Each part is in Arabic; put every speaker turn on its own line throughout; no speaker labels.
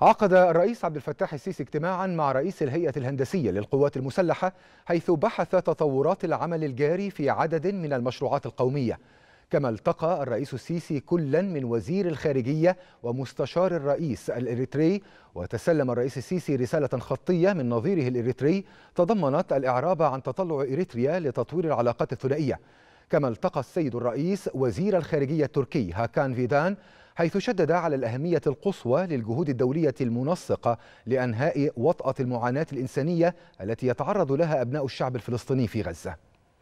عقد الرئيس عبد الفتاح السيسي اجتماعا مع رئيس الهيئة الهندسية للقوات المسلحة حيث بحث تطورات العمل الجاري في عدد من المشروعات القومية كما التقى الرئيس السيسي كلا من وزير الخارجية ومستشار الرئيس الإريتري وتسلم الرئيس السيسي رسالة خطية من نظيره الإريتري تضمنت الإعراب عن تطلع إريتريا لتطوير العلاقات الثنائية كما التقى السيد الرئيس وزير الخارجية التركي هاكان فيدان حيث شدد على الأهمية القصوى للجهود الدولية المنسقة لأنهاء وطأة المعاناة الإنسانية التي يتعرض لها أبناء الشعب الفلسطيني في غزة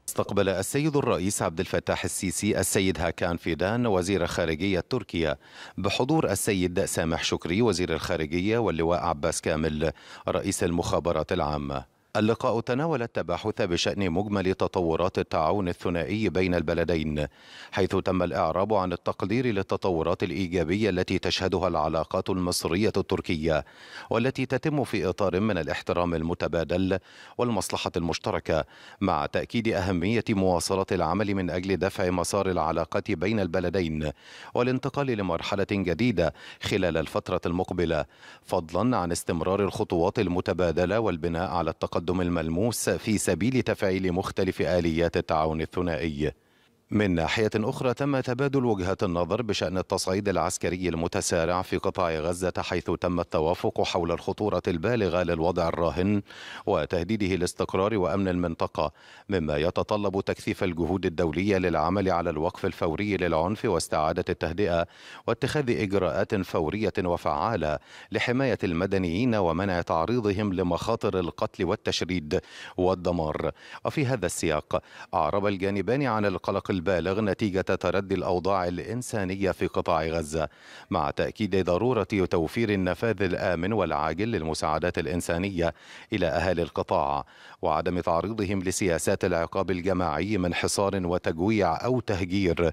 استقبل السيد الرئيس عبد الفتاح السيسي السيد هاكان فيدان وزير خارجية تركيا بحضور السيد سامح شكري وزير الخارجية واللواء عباس كامل رئيس المخابرات العامة اللقاء تناول التباحث بشأن مجمل تطورات التعاون الثنائي بين البلدين حيث تم الإعراب عن التقدير للتطورات الإيجابية التي تشهدها العلاقات المصرية التركية والتي تتم في إطار من الاحترام المتبادل والمصلحة المشتركة مع تأكيد أهمية مواصلة العمل من أجل دفع مسار العلاقات بين البلدين والانتقال لمرحلة جديدة خلال الفترة المقبلة فضلا عن استمرار الخطوات المتبادلة والبناء على التقدم التقدم الملموس في سبيل تفعيل مختلف آليات التعاون الثنائي من ناحية أخرى تم تبادل وجهات النظر بشأن التصعيد العسكري المتسارع في قطاع غزة حيث تم التوافق حول الخطورة البالغة للوضع الراهن وتهديده الاستقرار وأمن المنطقة مما يتطلب تكثيف الجهود الدولية للعمل على الوقف الفوري للعنف واستعادة التهدئة واتخاذ إجراءات فورية وفعالة لحماية المدنيين ومنع تعريضهم لمخاطر القتل والتشريد والدمار وفي هذا السياق أعرب الجانبان عن القلق البالغ نتيجة تردي الأوضاع الإنسانية في قطاع غزة مع تأكيد ضرورة توفير النفاذ الآمن والعاجل للمساعدات الإنسانية إلى أهالي القطاع وعدم تعريضهم لسياسات العقاب الجماعي من حصار وتجويع أو تهجير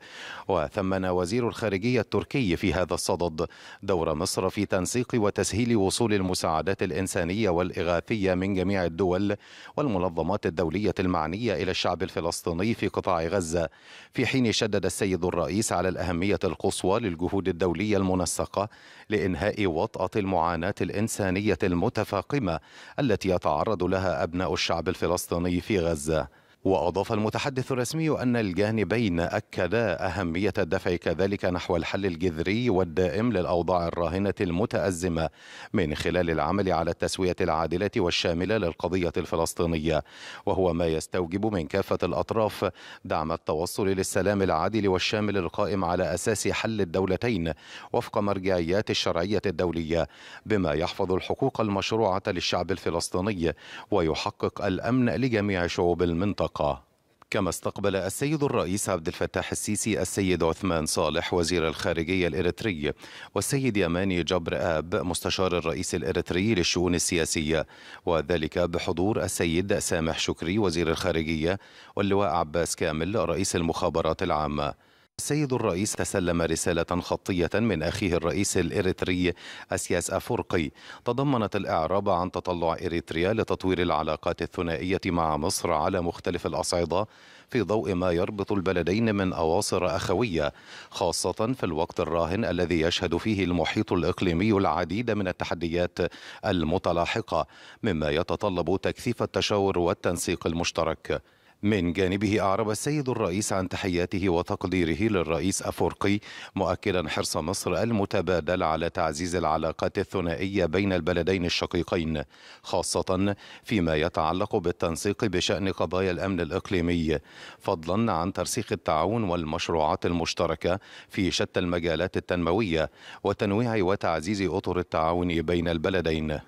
وثمن وزير الخارجية التركي في هذا الصدد دور مصر في تنسيق وتسهيل وصول المساعدات الإنسانية والإغاثية من جميع الدول والمنظمات الدولية المعنية إلى الشعب الفلسطيني في قطاع غزة في حين شدد السيد الرئيس على الأهمية القصوى للجهود الدولية المنسقة لإنهاء وطأة المعاناة الإنسانية المتفاقمة التي يتعرض لها أبناء الشعب الفلسطيني في غزة وأضاف المتحدث الرسمي أن الجانبين أكدا أهمية الدفع كذلك نحو الحل الجذري والدائم للأوضاع الراهنة المتأزمة من خلال العمل على التسوية العادلة والشاملة للقضية الفلسطينية وهو ما يستوجب من كافة الأطراف دعم التوصل للسلام العادل والشامل القائم على أساس حل الدولتين وفق مرجعيات الشرعية الدولية بما يحفظ الحقوق المشروعة للشعب الفلسطيني ويحقق الأمن لجميع شعوب المنطقة الطاقة كما استقبل السيد الرئيس عبد الفتاح السيسي السيد عثمان صالح وزير الخارجية الإريتري والسيد يماني جبر آب مستشار الرئيس الإريتري للشؤون السياسية وذلك بحضور السيد سامح شكري وزير الخارجية واللواء عباس كامل رئيس المخابرات العامة السيد الرئيس تسلم رسالة خطية من أخيه الرئيس الإريتري أسياس أفورقي تضمنت الإعراب عن تطلع إريتريا لتطوير العلاقات الثنائية مع مصر على مختلف الأصعدة في ضوء ما يربط البلدين من أواصر أخوية خاصة في الوقت الراهن الذي يشهد فيه المحيط الإقليمي العديد من التحديات المتلاحقة مما يتطلب تكثيف التشاور والتنسيق المشترك من جانبه أعرب السيد الرئيس عن تحياته وتقديره للرئيس أفورقي مؤكدا حرص مصر المتبادل على تعزيز العلاقات الثنائية بين البلدين الشقيقين خاصة فيما يتعلق بالتنسيق بشأن قضايا الأمن الإقليمي فضلا عن ترسيخ التعاون والمشروعات المشتركة في شتى المجالات التنموية وتنويع وتعزيز أطر التعاون بين البلدين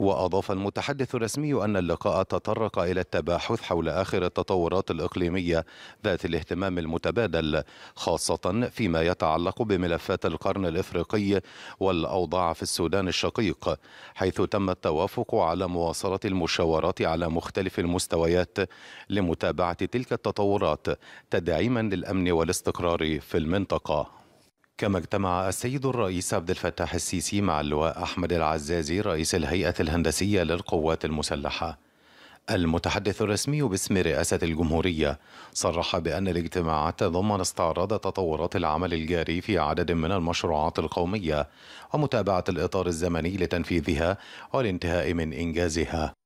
وأضاف المتحدث الرسمي أن اللقاء تطرق إلى التباحث حول آخر التطورات الإقليمية ذات الاهتمام المتبادل خاصة فيما يتعلق بملفات القرن الإفريقي والأوضاع في السودان الشقيق حيث تم التوافق على مواصلة المشاورات على مختلف المستويات لمتابعة تلك التطورات تدعيما للأمن والاستقرار في المنطقة كما اجتمع السيد الرئيس عبد الفتاح السيسي مع اللواء أحمد العزازي رئيس الهيئة الهندسية للقوات المسلحة المتحدث الرسمي باسم رئاسة الجمهورية صرح بأن الاجتماع تضمن استعراض تطورات العمل الجاري في عدد من المشروعات القومية ومتابعة الإطار الزمني لتنفيذها والانتهاء من إنجازها